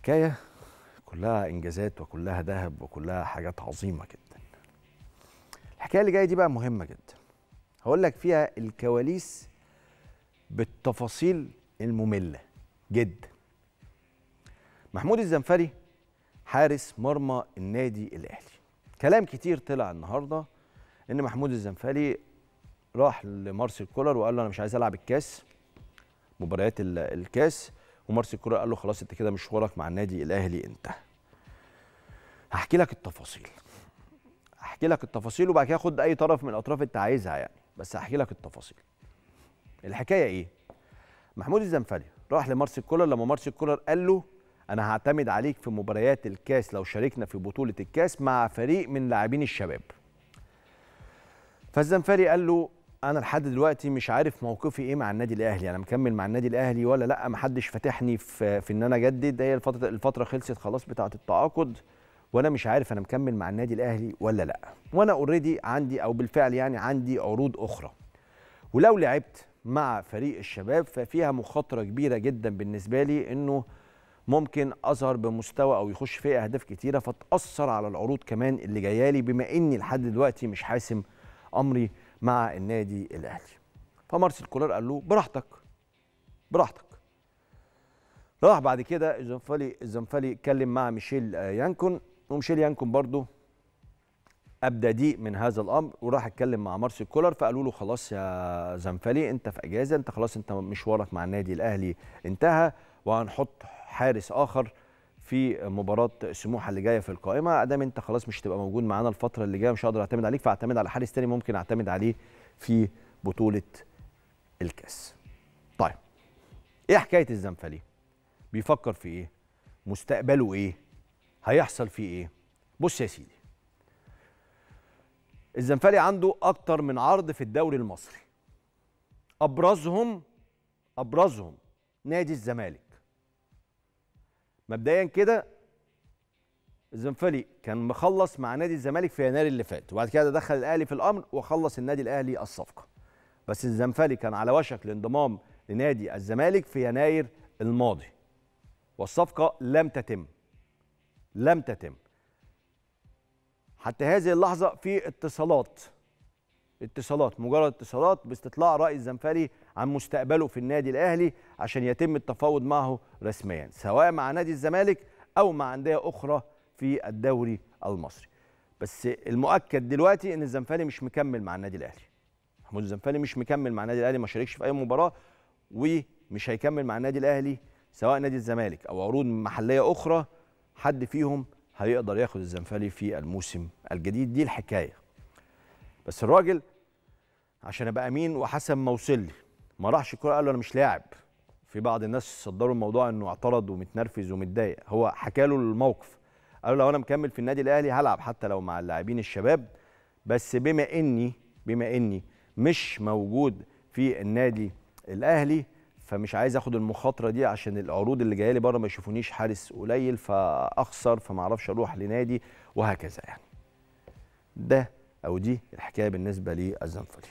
الحكايه كلها انجازات وكلها ذهب وكلها حاجات عظيمه جدا الحكايه اللي جايه دي بقى مهمه جدا هقول لك فيها الكواليس بالتفاصيل الممله جدا محمود الزنفري حارس مرمى النادي الاهلي كلام كتير طلع النهارده ان محمود الزنفري راح لمارسيل كولر وقال له انا مش عايز العب الكاس مباريات الكاس ومارسي الكوره قال له خلاص انت كده مشوارك مع النادي الاهلي انتهى هحكي لك التفاصيل هحكي لك التفاصيل وبعد كده خد اي طرف من الاطراف انت عايزها يعني بس هحكي لك التفاصيل الحكايه ايه محمود الزنفري راح لمارسيل كولر لما مارسيل كولر قال له انا هعتمد عليك في مباريات الكاس لو شاركنا في بطوله الكاس مع فريق من لاعبين الشباب فالزنفري قال له انا لحد دلوقتي مش عارف موقفي ايه مع النادي الاهلي انا يعني مكمل مع النادي الاهلي ولا لا ما حدش فاتحني في في ان انا اجدد هي الفتره الفتره خلصت خلاص بتاعه التعاقد وانا مش عارف انا مكمل مع النادي الاهلي ولا لا وانا اوريدي عندي او بالفعل يعني عندي عروض اخرى ولو لعبت مع فريق الشباب ففيها مخاطره كبيره جدا بالنسبه لي انه ممكن اظهر بمستوى او يخش في اهداف كتيره فتاثر على العروض كمان اللي جايه لي بما اني لحد دلوقتي مش حاسم امري مع النادي الاهلي فمارسيل كولر قال له براحتك براحتك راح بعد كده الزنفالي الزنفالي اتكلم مع ميشيل يانكون وميشيل يانكون برضه ابدى ضيق من هذا الامر وراح اتكلم مع مارسيل كولر فقالوا له خلاص يا زنفالي انت في اجازه انت خلاص انت مشوارك مع النادي الاهلي انتهى وهنحط حارس اخر في مباراه سموحه اللي جايه في القائمه ادام انت خلاص مش هتبقى موجود معانا الفتره اللي جايه مش هقدر اعتمد عليك فاعتمد على حارس تاني ممكن اعتمد عليه في بطوله الكاس طيب ايه حكايه الزنفلي بيفكر في ايه مستقبله ايه هيحصل فيه ايه بص يا سيدي الزنفلي عنده اكتر من عرض في الدوري المصري ابرزهم ابرزهم نادي الزمالك مبدئيا كده الزنفلي كان مخلص مع نادي الزمالك في يناير اللي فات وبعد كده دخل الاهلي في الامر وخلص النادي الاهلي الصفقه بس الزنفلي كان على وشك الانضمام لنادي الزمالك في يناير الماضي والصفقه لم تتم لم تتم حتى هذه اللحظه في اتصالات اتصالات مجرد اتصالات باستطلاع راي الزنفري عن مستقبله في النادي الاهلي عشان يتم التفاوض معه رسميا سواء مع نادي الزمالك او مع انديه اخرى في الدوري المصري بس المؤكد دلوقتي ان الزنفري مش مكمل مع النادي الاهلي محمود الزنفري مش مكمل مع النادي الاهلي ما شاركش في اي مباراه ومش هيكمل مع النادي الاهلي سواء نادي الزمالك او عروض محليه اخرى حد فيهم هيقدر ياخد الزنفري في الموسم الجديد دي الحكايه بس الراجل عشان ابقى امين وحسن موصلي ما راحش الكوره قال له انا مش لاعب في بعض الناس صدروا الموضوع انه اعترض ومتنرفز ومتضايق هو حكى له الموقف قال له لو انا مكمل في النادي الاهلي هلعب حتى لو مع اللاعبين الشباب بس بما اني بما اني مش موجود في النادي الاهلي فمش عايز اخد المخاطره دي عشان العروض اللي جايه لي بره ما يشوفونيش حارس قليل فاخسر فما اعرفش اروح لنادي وهكذا يعني ده او دي الحكايه بالنسبه للزنفري